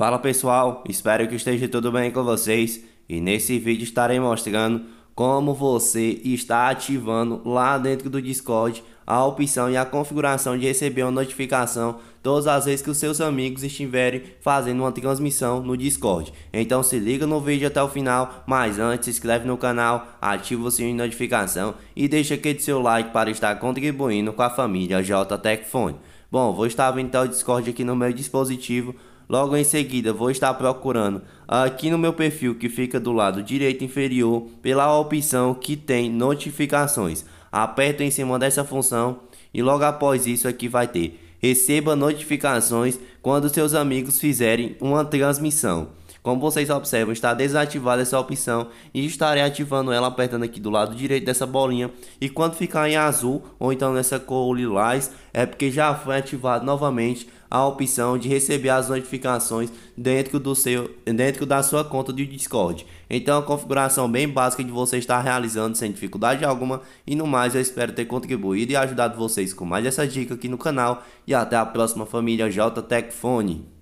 Fala pessoal, espero que esteja tudo bem com vocês e nesse vídeo estarei mostrando como você está ativando lá dentro do Discord a opção e a configuração de receber uma notificação todas as vezes que os seus amigos estiverem fazendo uma transmissão no Discord. Então se liga no vídeo até o final, mas antes se inscreve no canal, ativa o sininho de notificação e deixa aquele seu like para estar contribuindo com a família JTechFone. Bom, vou estar vendo então o Discord aqui no meu dispositivo Logo em seguida, vou estar procurando aqui no meu perfil que fica do lado direito inferior pela opção que tem notificações. Aperto em cima dessa função e logo após isso aqui vai ter receba notificações quando seus amigos fizerem uma transmissão. Como vocês observam, está desativada essa opção e estarei ativando ela apertando aqui do lado direito dessa bolinha. E quando ficar em azul ou então nessa cor lilás, é porque já foi ativado novamente a opção de receber as notificações dentro do seu dentro da sua conta de Discord. Então a configuração bem básica de você estar realizando sem dificuldade alguma e no mais eu espero ter contribuído e ajudado vocês com mais essa dica aqui no canal e até a próxima família JTech Phone.